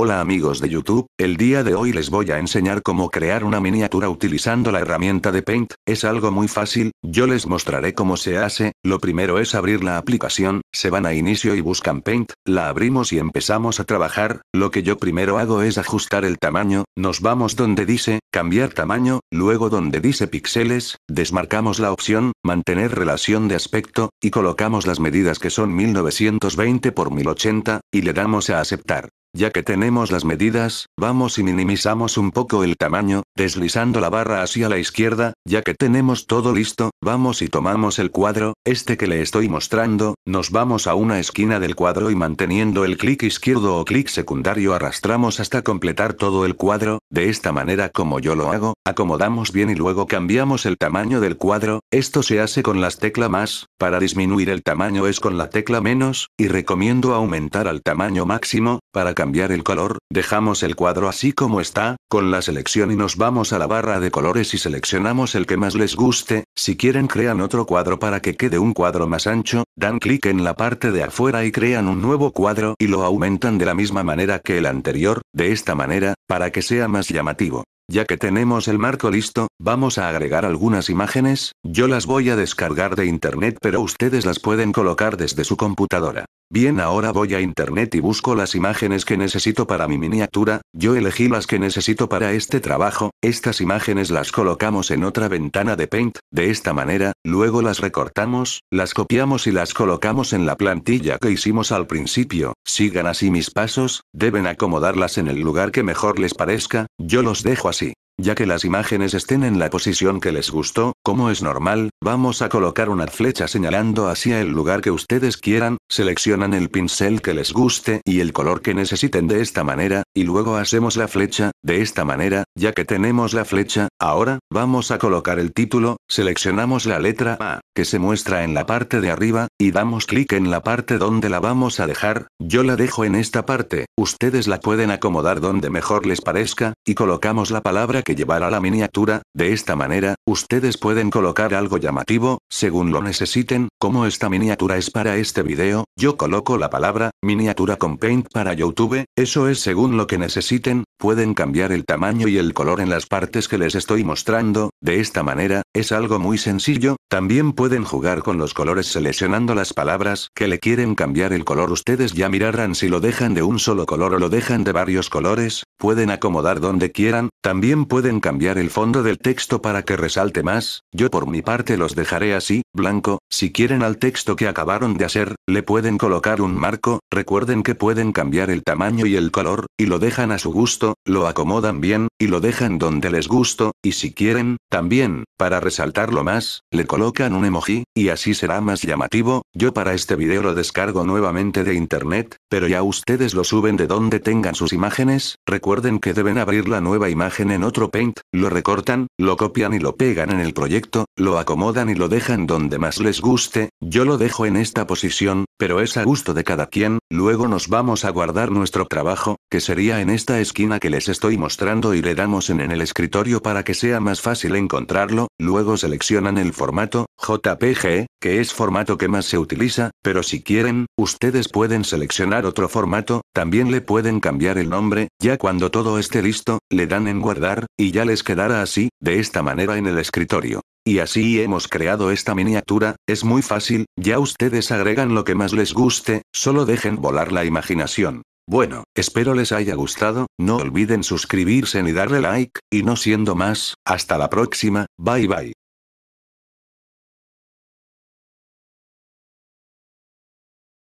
Hola amigos de YouTube, el día de hoy les voy a enseñar cómo crear una miniatura utilizando la herramienta de Paint, es algo muy fácil, yo les mostraré cómo se hace, lo primero es abrir la aplicación, se van a inicio y buscan Paint, la abrimos y empezamos a trabajar, lo que yo primero hago es ajustar el tamaño, nos vamos donde dice, cambiar tamaño, luego donde dice píxeles, desmarcamos la opción, mantener relación de aspecto, y colocamos las medidas que son 1920 x 1080, y le damos a aceptar. Ya que tenemos las medidas, vamos y minimizamos un poco el tamaño, deslizando la barra hacia la izquierda, ya que tenemos todo listo, vamos y tomamos el cuadro, este que le estoy mostrando, nos vamos a una esquina del cuadro y manteniendo el clic izquierdo o clic secundario arrastramos hasta completar todo el cuadro, de esta manera como yo lo hago, acomodamos bien y luego cambiamos el tamaño del cuadro, esto se hace con las teclas más, para disminuir el tamaño es con la tecla menos, y recomiendo aumentar al tamaño máximo, para cambiar el color, dejamos el cuadro así como está, con la selección y nos vamos a la barra de colores y seleccionamos el que más les guste, si quieren crean otro cuadro para que quede un cuadro más ancho, dan clic en la parte de afuera y crean un nuevo cuadro y lo aumentan de la misma manera que el anterior, de esta manera, para que sea más llamativo. Ya que tenemos el marco listo, vamos a agregar algunas imágenes, yo las voy a descargar de internet pero ustedes las pueden colocar desde su computadora. Bien, ahora voy a internet y busco las imágenes que necesito para mi miniatura, yo elegí las que necesito para este trabajo, estas imágenes las colocamos en otra ventana de Paint, de esta manera, luego las recortamos, las copiamos y las colocamos en la plantilla que hicimos al principio, sigan así mis pasos, deben acomodarlas en el lugar que mejor les parezca, yo los dejo así. Ya que las imágenes estén en la posición que les gustó, como es normal, vamos a colocar una flecha señalando hacia el lugar que ustedes quieran, seleccionan el pincel que les guste y el color que necesiten de esta manera, y luego hacemos la flecha, de esta manera, ya que tenemos la flecha, ahora, vamos a colocar el título, seleccionamos la letra A, que se muestra en la parte de arriba, y damos clic en la parte donde la vamos a dejar, yo la dejo en esta parte, ustedes la pueden acomodar donde mejor les parezca, y colocamos la palabra que llevará la miniatura, de esta manera, ustedes pueden pueden colocar algo llamativo, según lo necesiten, como esta miniatura es para este video, yo coloco la palabra, miniatura con paint para YouTube, eso es según lo que necesiten, pueden cambiar el tamaño y el color en las partes que les estoy mostrando, de esta manera, es algo muy sencillo, también pueden jugar con los colores seleccionando las palabras que le quieren cambiar el color ustedes ya mirarán si lo dejan de un solo color o lo dejan de varios colores, Pueden acomodar donde quieran, también pueden cambiar el fondo del texto para que resalte más, yo por mi parte los dejaré así, blanco, si quieren al texto que acabaron de hacer, le pueden colocar un marco, recuerden que pueden cambiar el tamaño y el color, y lo dejan a su gusto, lo acomodan bien, y lo dejan donde les gusto, y si quieren, también, para resaltarlo más, le colocan un emoji, y así será más llamativo, yo para este video lo descargo nuevamente de internet, pero ya ustedes lo suben de donde tengan sus imágenes, recuerden recuerden que deben abrir la nueva imagen en otro paint, lo recortan, lo copian y lo pegan en el proyecto, lo acomodan y lo dejan donde más les guste, yo lo dejo en esta posición, pero es a gusto de cada quien, luego nos vamos a guardar nuestro trabajo, que sería en esta esquina que les estoy mostrando y le damos en, en el escritorio para que sea más fácil encontrarlo, luego seleccionan el formato, JPG, que es formato que más se utiliza, pero si quieren, ustedes pueden seleccionar otro formato, también le pueden cambiar el nombre, ya cuando todo esté listo, le dan en guardar, y ya les quedará así, de esta manera en el escritorio. Y así hemos creado esta miniatura, es muy fácil, ya ustedes agregan lo que más les guste, solo dejen volar la imaginación. Bueno, espero les haya gustado, no olviden suscribirse ni darle like, y no siendo más, hasta la próxima, bye bye.